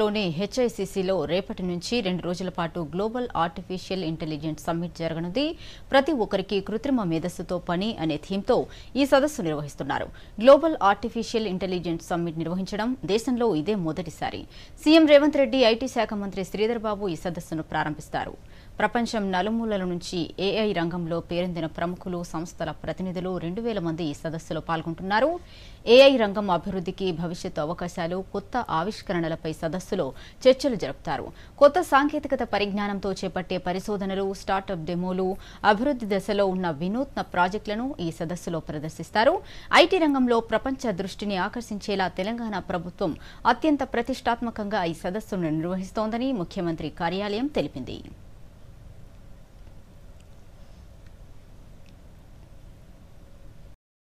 లోని హెచ్ఐసిసిలో రేపటి నుంచి రెండు రోజుల పాటు గ్లోబల్ ఆర్టిఫిషియల్ ఇంటెలిజెన్స్ సమ్మిట్ జరగనుంది ప్రతి ఒక్కరికి కృత్రిమ మేధస్సుతో పని అనే థీమ్తో ఈ సదస్సు నిర్వహిస్తున్నారు గ్లోబల్ ఆర్టిఫిషియల్ ఇంటెలిజెన్స్ సమ్మిట్ నిర్వహించడం దేశంలో ఇదే మొదటిసారి సీఎం రేవంత్ రెడ్డి ఐటీ శాఖ మంత్రి శ్రీధర్ బాబు ఈ సదస్సును ప్రారంభిస్తారు ప్రపంచం నలుమూలల నుంచి ఏఐ రంగంలో పేరొందిన ప్రముఖులు సంస్థల ప్రతినిధులు రెండు వేల మంది ఈ సదస్సులో పాల్గొంటున్నారు ఏఐ రంగం అభివృద్ధికి భవిష్యత్తు అవకాశాలు కొత్త ఆవిష్కరణలపై సదస్సులో చర్చలు జరుపుతారు కొత్త సాంకేతికత పరిజ్ఞానంతో చేపట్టే పరిశోధనలు స్టార్టప్ డెమోలు అభివృద్ధి దశలో ఉన్న వినూత్న ప్రాజెక్టులను ఈ సదస్సులో ప్రదర్శిస్తారు ఐటీ రంగంలో ప్రపంచ దృష్టిని ఆకర్షించేలా తెలంగాణ ప్రభుత్వం అత్యంత ప్రతిష్టాత్మకంగా ఈ సదస్సును నిర్వహిస్తోందని ముఖ్యమంత్రి కార్యాలయం తెలిపింది